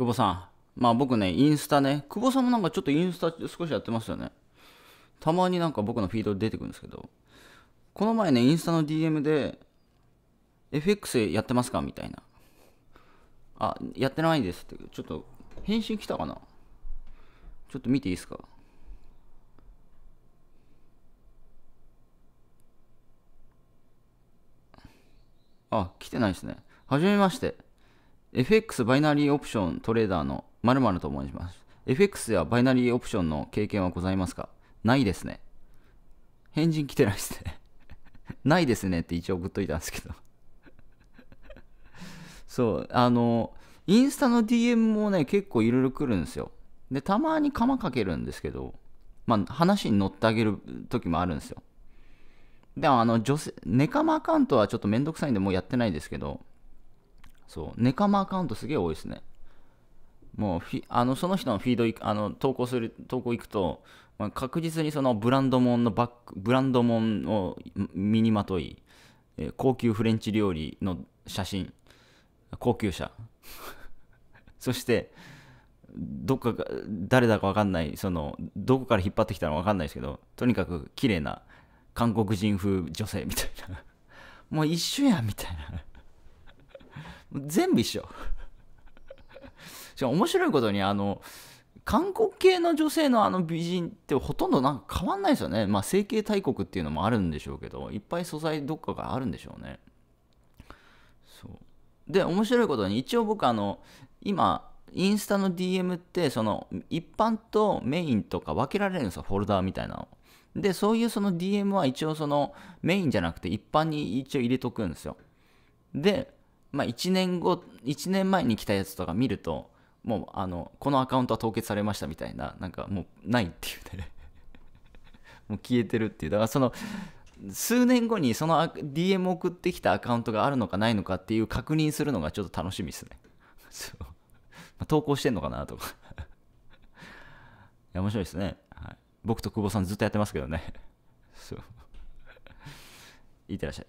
久保さん。まあ僕ね、インスタね、久保さんもなんかちょっとインスタ少しやってますよね。たまになんか僕のフィード出てくるんですけど、この前ね、インスタの DM で、FX やってますかみたいな。あ、やってないですって。ちょっと、返信来たかなちょっと見ていいですかあ、来てないですね。はじめまして。FX バイナリーオプショントレーダーの〇〇と申します。FX やバイナリーオプションの経験はございますかないですね。返人来てないですね ないですねって一応送っといたんですけど そう、あの、インスタの DM もね、結構いろいろ来るんですよ。で、たまに鎌かけるんですけど、まあ、話に乗ってあげる時もあるんですよ。でも、あの、女性、ネカマアカウントはちょっとめんどくさいんで、もうやってないですけど、そう、ネカマアカウントすげえ多いですね。もうあのその人のフィードあの投稿する投稿行くと、まあ、確実にそのブランドもんのバックブランドもんを身にまとい、えー、高級フレンチ料理の写真高級車 そしてどっか誰だか分かんないそのどこから引っ張ってきたのか分かんないですけどとにかく綺麗な韓国人風女性みたいな もう一緒やんみたいな全部一緒 しかも面白いことにあの韓国系の女性のあの美人ってほとんどなんか変わんないですよねまあ整形大国っていうのもあるんでしょうけどいっぱい素材どっかがあるんでしょうねそうで面白いことに一応僕あの今インスタの DM ってその一般とメインとか分けられるんですよフォルダーみたいなのでそういうその DM は一応そのメインじゃなくて一般に一応入れとくんですよでまあ、1年後1年前に来たやつとか見るともうあのこのアカウントは凍結されましたみたいななんかもうないっていうね もう消えてるっていうだからその数年後にその DM 送ってきたアカウントがあるのかないのかっていう確認するのがちょっと楽しみですね そう、まあ、投稿してんのかなとか いや面白いですね、はい、僕と久保さんずっとやってますけどねそういってらっしゃい